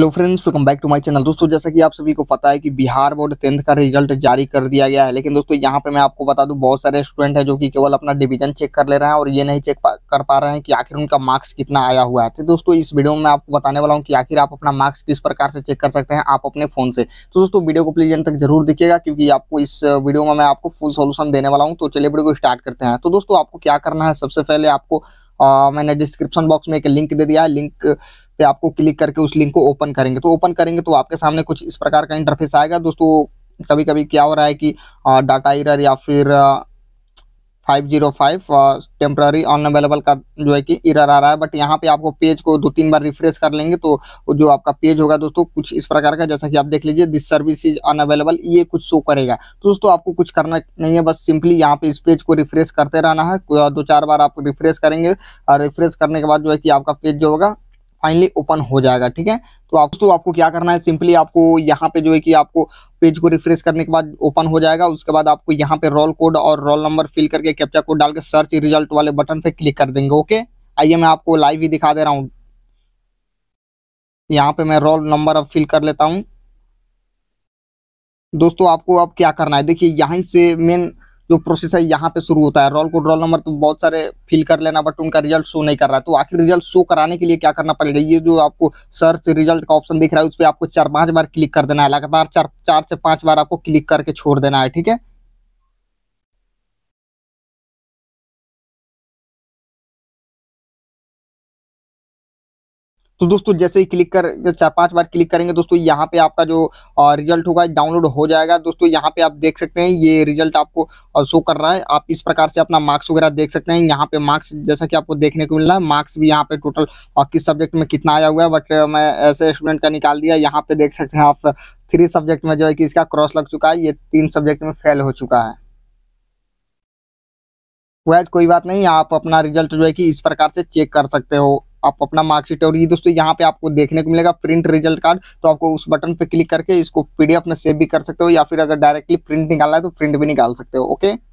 hello friends welcome back to my channel दोस्तों जैसा कि आप सभी को पता है कि बिहार बोर्ड टेंथ का रिजल्ट जारी कर दिया गया है लेकिन दोस्तों यहाँ पे मैं आपको बता दूं बहुत सारे स्टूडेंट हैं जो कि केवल अपना डिवीजन चेक कर ले रहे हैं और ये नहीं चेक कर पा रहे हैं कि आखिर उनका मार्क्स कितना आया हुआ है तो दोस्तों इस वीडियो में आपको बताने वाला हूँ कि आखिर आप अपना मार्क्स किस प्रकार से चेक कर सकते हैं आप अपने फोन से तो दोस्तों वीडियो को प्लीज एंड तक जरूर दिखेगा क्योंकि आपको इस वीडियो में मैं आपको फुल सोल्यूशन देने वाला हूँ तो चलिए वीडियो को स्टार्ट करते हैं तो दोस्तों आपको क्या करना है सबसे पहले आपको मैंने डिस्क्रिप्शन बॉक्स में एक लिंक दे दिया है लिंक पे आपको क्लिक करके उस लिंक को ओपन करेंगे तो ओपन करेंगे तो आपके सामने कुछ इस प्रकार का इंटरफेस आएगा दोस्तों कभी कभी क्या हो रहा है कि डाटा इरर या फिर five zero five temporary unavailable का जो है कि इरर आ रहा है बट यहाँ पे आपको पेज को दो तीन बार रिफ्रेश कर लेंगे तो जो आपका पेज होगा दोस्तों कुछ इस प्रकार का जैसा कि आप देख लीजिए दिस सर्विस इज अनअवेलेबल ये कुछ शो करेगा तो दोस्तों आपको कुछ करना नहीं है बस सिंपली यहाँ पे इस पेज को रिफ्रेश करते रहना है दो चार बार आप रिफ्रेश करेंगे और रिफ्रेश करने के बाद जो है कि आपका पेज जो होगा फाइनली ओपन हो जाएगा ठीक है तो आप दोस्तों आपको क्या करना है सिंपली आपको यहाँ पे जो है कि आपको पेज को रिफ्रेश करने के बाद ओपन हो जाएगा उसके बाद आपको यहाँ पे रोल कोड और रोल नंबर फिल करके कैप्चा कोड डाल के सर्च रिजल्ट वाले बटन पे क्लिक कर देंगे ओके आइए मैं आपको लाइव ही दिखा दे रहा हूँ यहाँ पे मैं रोल नंबर अब फिल कर लेता हूँ दोस्तों आपको अब क्या करना है देखिए यहाँ से मेन जो प्रोसेस है यहाँ पे शुरू होता है रोल कोड रोल नंबर तो बहुत सारे फिल कर लेना बट उनका रिजल्ट शो नहीं कर रहा है तो आखिर रिजल्ट शो कराने के लिए क्या करना पड़ेगा ये जो आपको सर्च रिजल्ट का ऑप्शन दिख रहा है उस पर आपको चार पांच बार क्लिक कर देना है लगातार चार चार से पांच बार आपको क्लिक करके छोड़ देना है ठीक है तो दोस्तों जैसे ही क्लिक कर चार पांच बार क्लिक करेंगे दोस्तों यहाँ पे आपका जो रिजल्ट होगा डाउनलोड हो जाएगा दोस्तों यहाँ पे आप देख सकते हैं ये रिजल्ट आपको शो कर रहा है आप इस प्रकार से अपना मार्क्स वगैरह देख सकते हैं यहाँ पे मार्क्स जैसा कि आपको देखने को मिल रहा है मार्क्स भी यहाँ पे टोटल और किस सब्जेक्ट में कितना आया हुआ है बट मैं ऐसे स्टूडेंट का निकाल दिया यहाँ पे देख सकते हैं आप थ्री सब्जेक्ट में जो है कि इसका क्रॉस लग चुका है ये तीन सब्जेक्ट में फेल हो चुका है वह कोई बात नहीं आप अपना रिजल्ट जो है कि इस प्रकार से चेक कर सकते हो आप अपना मार्कशीट और ये दोस्तों यहाँ पे आपको देखने को मिलेगा प्रिंट रिजल्ट कार्ड तो आपको उस बटन पे क्लिक करके इसको पीडीएफ में सेव भी कर सकते हो या फिर अगर डायरेक्टली प्रिंट निकालना है तो प्रिंट भी निकाल सकते हो ओके